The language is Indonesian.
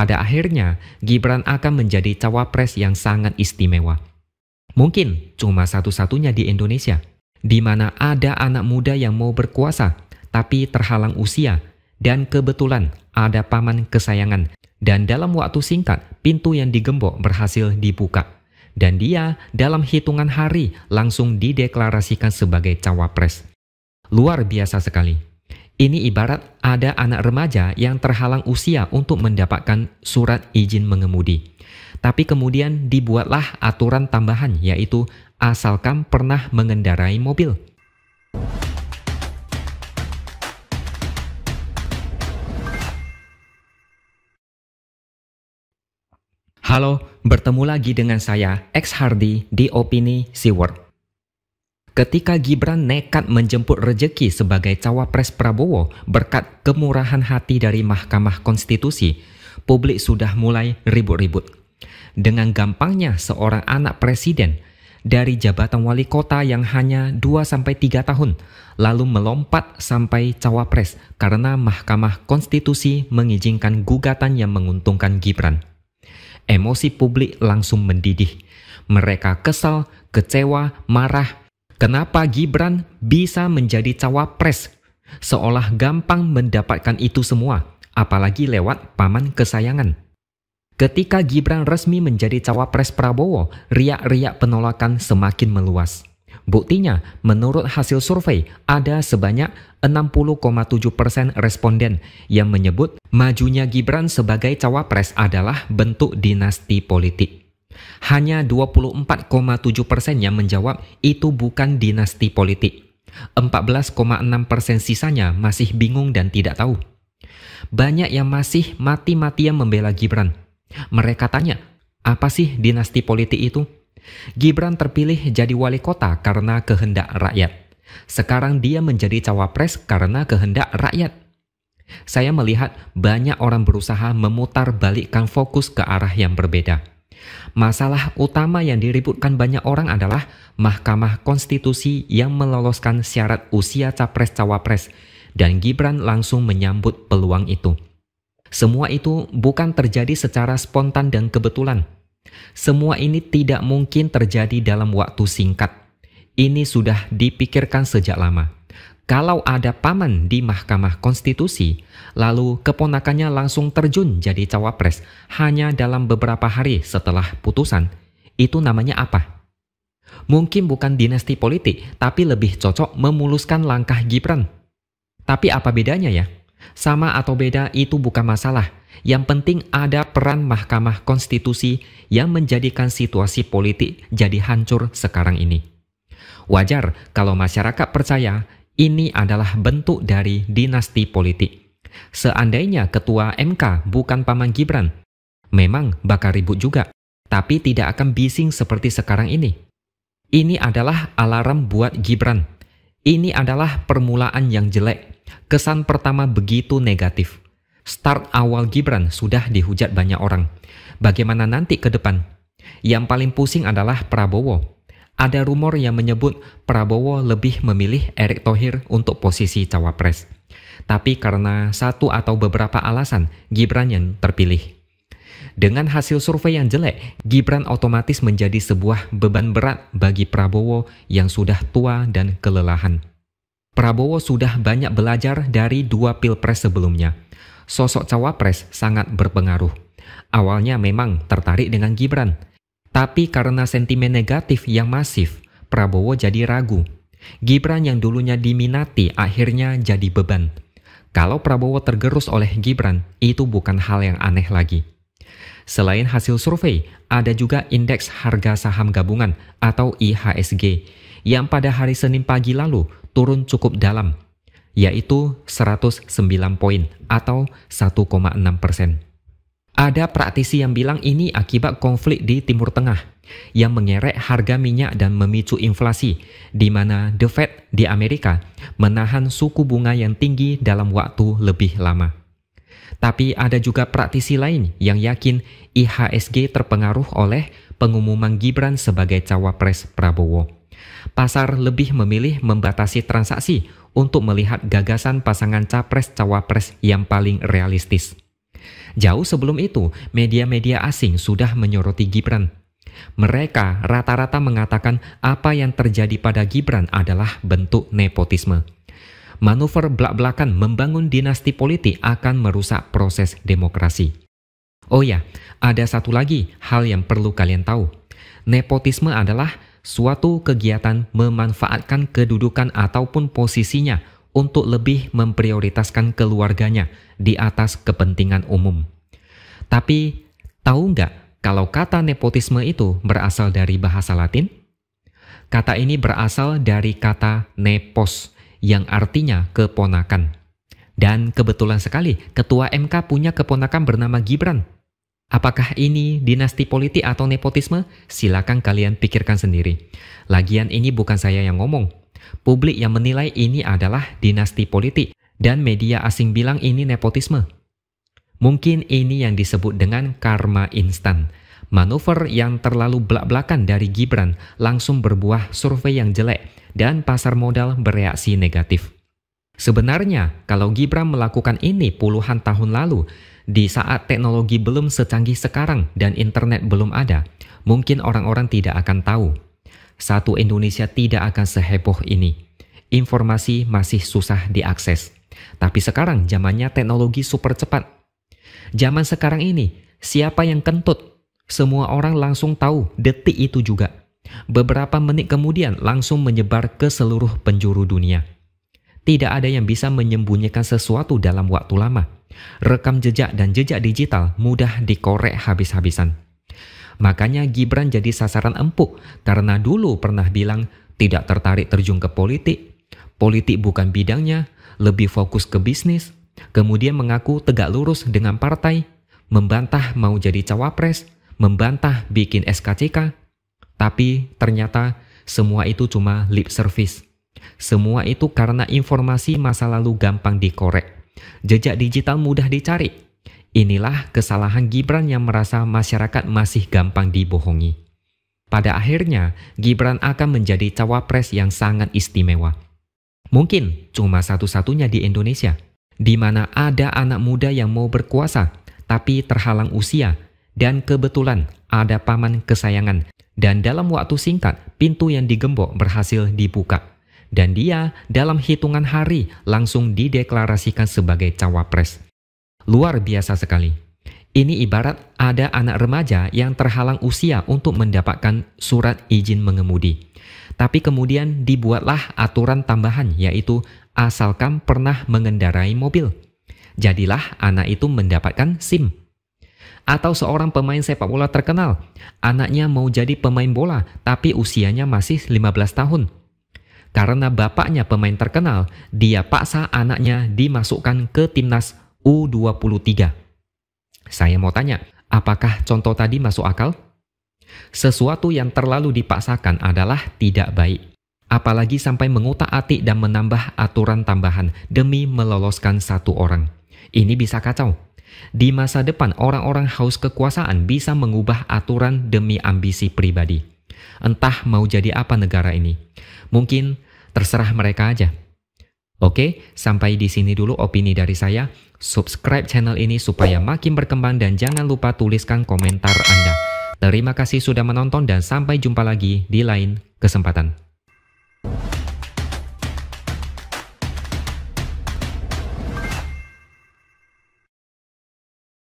Pada akhirnya, Gibran akan menjadi cawapres yang sangat istimewa. Mungkin cuma satu-satunya di Indonesia, di mana ada anak muda yang mau berkuasa, tapi terhalang usia, dan kebetulan ada paman kesayangan. Dan dalam waktu singkat, pintu yang digembok berhasil dibuka. Dan dia dalam hitungan hari langsung dideklarasikan sebagai cawapres. Luar biasa sekali. Ini ibarat ada anak remaja yang terhalang usia untuk mendapatkan surat izin mengemudi. Tapi kemudian dibuatlah aturan tambahan yaitu asalkan pernah mengendarai mobil. Halo, bertemu lagi dengan saya X Hardy di Opini Seaward. Ketika Gibran nekat menjemput rejeki sebagai cawapres Prabowo berkat kemurahan hati dari Mahkamah Konstitusi, publik sudah mulai ribut-ribut. Dengan gampangnya seorang anak presiden dari jabatan wali kota yang hanya 2-3 tahun lalu melompat sampai cawapres karena Mahkamah Konstitusi mengizinkan gugatan yang menguntungkan Gibran. Emosi publik langsung mendidih. Mereka kesal, kecewa, marah, Kenapa Gibran bisa menjadi cawapres? Seolah gampang mendapatkan itu semua, apalagi lewat paman kesayangan. Ketika Gibran resmi menjadi cawapres Prabowo, riak-riak penolakan semakin meluas. Buktinya, menurut hasil survei, ada sebanyak 60,7 persen responden yang menyebut majunya Gibran sebagai cawapres adalah bentuk dinasti politik hanya 24,7 persen yang menjawab itu bukan dinasti politik. 14,6 persen sisanya masih bingung dan tidak tahu. Banyak yang masih mati-matian membela Gibran. Mereka tanya, apa sih dinasti politik itu? Gibran terpilih jadi wali kota karena kehendak rakyat. Sekarang dia menjadi cawapres karena kehendak rakyat. Saya melihat banyak orang berusaha memutar balikkan fokus ke arah yang berbeda. Masalah utama yang diributkan banyak orang adalah Mahkamah Konstitusi yang meloloskan syarat usia capres-cawapres dan Gibran langsung menyambut peluang itu. Semua itu bukan terjadi secara spontan dan kebetulan. Semua ini tidak mungkin terjadi dalam waktu singkat. Ini sudah dipikirkan sejak lama kalau ada paman di Mahkamah Konstitusi, lalu keponakannya langsung terjun jadi cawapres hanya dalam beberapa hari setelah putusan, itu namanya apa? Mungkin bukan dinasti politik, tapi lebih cocok memuluskan langkah Gibran. Tapi apa bedanya ya? Sama atau beda itu bukan masalah. Yang penting ada peran Mahkamah Konstitusi yang menjadikan situasi politik jadi hancur sekarang ini. Wajar kalau masyarakat percaya ini adalah bentuk dari dinasti politik. Seandainya ketua MK bukan Paman Gibran, memang bakal ribut juga, tapi tidak akan bising seperti sekarang ini. Ini adalah alarm buat Gibran. Ini adalah permulaan yang jelek. Kesan pertama begitu negatif. Start awal Gibran sudah dihujat banyak orang. Bagaimana nanti ke depan? Yang paling pusing adalah Prabowo ada rumor yang menyebut Prabowo lebih memilih Erick Thohir untuk posisi cawapres. Tapi karena satu atau beberapa alasan, Gibran yang terpilih. Dengan hasil survei yang jelek, Gibran otomatis menjadi sebuah beban berat bagi Prabowo yang sudah tua dan kelelahan. Prabowo sudah banyak belajar dari dua pilpres sebelumnya. Sosok cawapres sangat berpengaruh. Awalnya memang tertarik dengan Gibran, tapi karena sentimen negatif yang masif, Prabowo jadi ragu. Gibran yang dulunya diminati akhirnya jadi beban. Kalau Prabowo tergerus oleh Gibran, itu bukan hal yang aneh lagi. Selain hasil survei, ada juga indeks harga saham gabungan atau IHSG yang pada hari Senin pagi lalu turun cukup dalam, yaitu 109 poin atau 1,6 persen. Ada praktisi yang bilang ini akibat konflik di Timur Tengah yang mengerek harga minyak dan memicu inflasi, di mana The Fed di Amerika menahan suku bunga yang tinggi dalam waktu lebih lama. Tapi ada juga praktisi lain yang yakin IHSG terpengaruh oleh pengumuman Gibran sebagai cawapres Prabowo. Pasar lebih memilih membatasi transaksi untuk melihat gagasan pasangan capres-cawapres yang paling realistis. Jauh sebelum itu, media-media asing sudah menyoroti Gibran. Mereka rata-rata mengatakan apa yang terjadi pada Gibran adalah bentuk nepotisme. Manuver belak-belakan membangun dinasti politik akan merusak proses demokrasi. Oh ya, ada satu lagi hal yang perlu kalian tahu. Nepotisme adalah suatu kegiatan memanfaatkan kedudukan ataupun posisinya untuk lebih memprioritaskan keluarganya di atas kepentingan umum. Tapi, tahu nggak kalau kata nepotisme itu berasal dari bahasa Latin? Kata ini berasal dari kata nepos yang artinya keponakan. Dan kebetulan sekali, ketua MK punya keponakan bernama Gibran. Apakah ini dinasti politik atau nepotisme? Silakan kalian pikirkan sendiri. Lagian ini bukan saya yang ngomong, Publik yang menilai ini adalah dinasti politik dan media asing bilang ini nepotisme. Mungkin ini yang disebut dengan karma instan. Manuver yang terlalu belak-belakan dari Gibran langsung berbuah survei yang jelek dan pasar modal bereaksi negatif. Sebenarnya, kalau Gibran melakukan ini puluhan tahun lalu, di saat teknologi belum secanggih sekarang dan internet belum ada, mungkin orang-orang tidak akan tahu satu Indonesia tidak akan seheboh ini. Informasi masih susah diakses. Tapi sekarang zamannya teknologi super cepat. Zaman sekarang ini, siapa yang kentut? Semua orang langsung tahu detik itu juga. Beberapa menit kemudian langsung menyebar ke seluruh penjuru dunia. Tidak ada yang bisa menyembunyikan sesuatu dalam waktu lama. Rekam jejak dan jejak digital mudah dikorek habis-habisan. Makanya Gibran jadi sasaran empuk karena dulu pernah bilang tidak tertarik terjun ke politik. Politik bukan bidangnya, lebih fokus ke bisnis. Kemudian mengaku tegak lurus dengan partai, membantah mau jadi cawapres, membantah bikin SKCK. Tapi ternyata semua itu cuma lip service. Semua itu karena informasi masa lalu gampang dikorek. Jejak digital mudah dicari, Inilah kesalahan Gibran yang merasa masyarakat masih gampang dibohongi. Pada akhirnya, Gibran akan menjadi cawapres yang sangat istimewa. Mungkin cuma satu-satunya di Indonesia, di mana ada anak muda yang mau berkuasa, tapi terhalang usia, dan kebetulan ada paman kesayangan. Dan dalam waktu singkat, pintu yang digembok berhasil dibuka. Dan dia dalam hitungan hari langsung dideklarasikan sebagai cawapres. Luar biasa sekali. Ini ibarat ada anak remaja yang terhalang usia untuk mendapatkan surat izin mengemudi. Tapi kemudian dibuatlah aturan tambahan yaitu asalkan pernah mengendarai mobil. Jadilah anak itu mendapatkan SIM. Atau seorang pemain sepak bola terkenal, anaknya mau jadi pemain bola tapi usianya masih 15 tahun. Karena bapaknya pemain terkenal, dia paksa anaknya dimasukkan ke timnas U23. Saya mau tanya, apakah contoh tadi masuk akal? Sesuatu yang terlalu dipaksakan adalah tidak baik. Apalagi sampai mengutak atik dan menambah aturan tambahan demi meloloskan satu orang. Ini bisa kacau. Di masa depan, orang-orang haus kekuasaan bisa mengubah aturan demi ambisi pribadi. Entah mau jadi apa negara ini. Mungkin terserah mereka aja. Oke, sampai di sini dulu opini dari saya. Subscribe channel ini supaya makin berkembang dan jangan lupa tuliskan komentar Anda. Terima kasih sudah menonton dan sampai jumpa lagi di lain kesempatan.